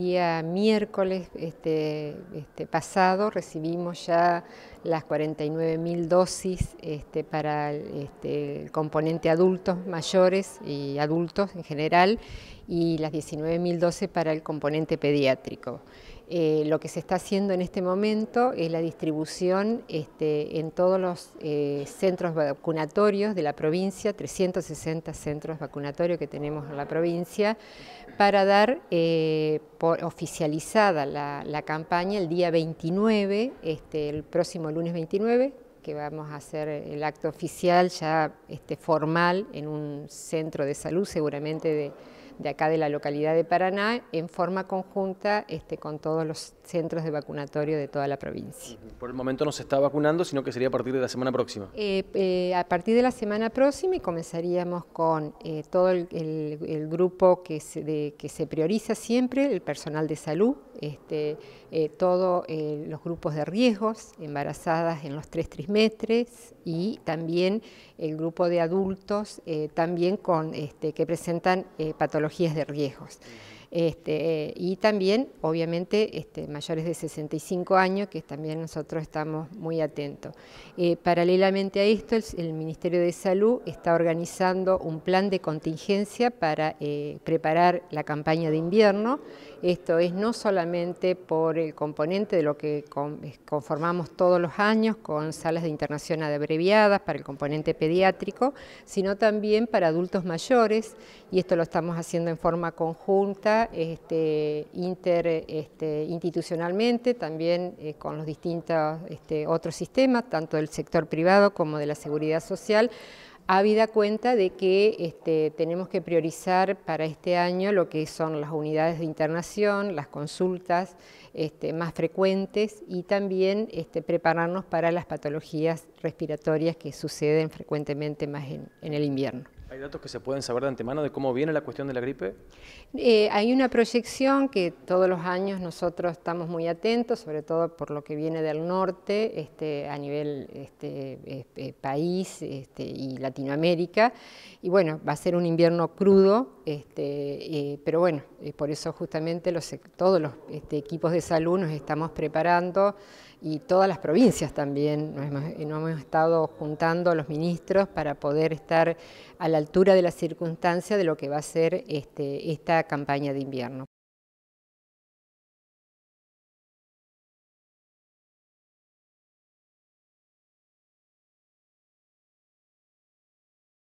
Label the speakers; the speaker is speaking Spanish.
Speaker 1: día miércoles este, este, pasado recibimos ya las 49.000 dosis este, para este, el componente adultos mayores y adultos en general y las 19.000 dosis para el componente pediátrico. Eh, lo que se está haciendo en este momento es la distribución este, en todos los eh, centros vacunatorios de la provincia, 360 centros vacunatorios que tenemos en la provincia, para dar eh, oficializada la, campaña el día 29, este, el próximo lunes 29, que vamos a hacer el acto oficial ya este, formal en un centro de salud seguramente de de acá de la localidad de Paraná en forma conjunta este, con todos los centros de vacunatorio de toda la provincia.
Speaker 2: Por el momento no se está vacunando, sino que sería a partir de la semana próxima.
Speaker 1: Eh, eh, a partir de la semana próxima y comenzaríamos con eh, todo el, grupo que se, que se prioriza siempre, el personal de salud, este, eh, todos eh, los grupos de riesgos, embarazadas en los tres trimestres y también el grupo de adultos eh, también con, este, que presentan patologías de riesgos. Este, y también, obviamente, este, mayores de 65 años, que también nosotros estamos muy atentos. Eh, paralelamente a esto, el, Ministerio de Salud está organizando un plan de contingencia para eh, preparar la campaña de invierno. Esto es no solamente por el componente de lo que eh, conformamos todos los años con salas de internación abreviadas para el componente pediátrico, sino también para adultos mayores, y esto lo estamos haciendo en forma conjunta este, interinstitucionalmente, este, también eh, con los distintos este, otros sistemas, tanto del sector privado como de la seguridad social, habida cuenta de que este, tenemos que priorizar para este año lo que son las unidades de internación, las consultas más frecuentes y también este, prepararnos para las patologías respiratorias que suceden frecuentemente más en el invierno.
Speaker 2: ¿Hay datos que se pueden saber de antemano de cómo viene la cuestión de la gripe?
Speaker 1: Eh, hay una proyección que todos los años nosotros estamos muy atentos, sobre todo por lo que viene del norte, este, a nivel este, eh, eh, país este, y Latinoamérica. Y bueno, va a ser un invierno crudo, este, pero bueno, por eso justamente todos los equipos de salud nos estamos preparando y todas las provincias también. y hemos, hemos, estado juntando a los ministros para poder estar a la altura de la circunstancia de lo que va a ser este, esta campaña de invierno.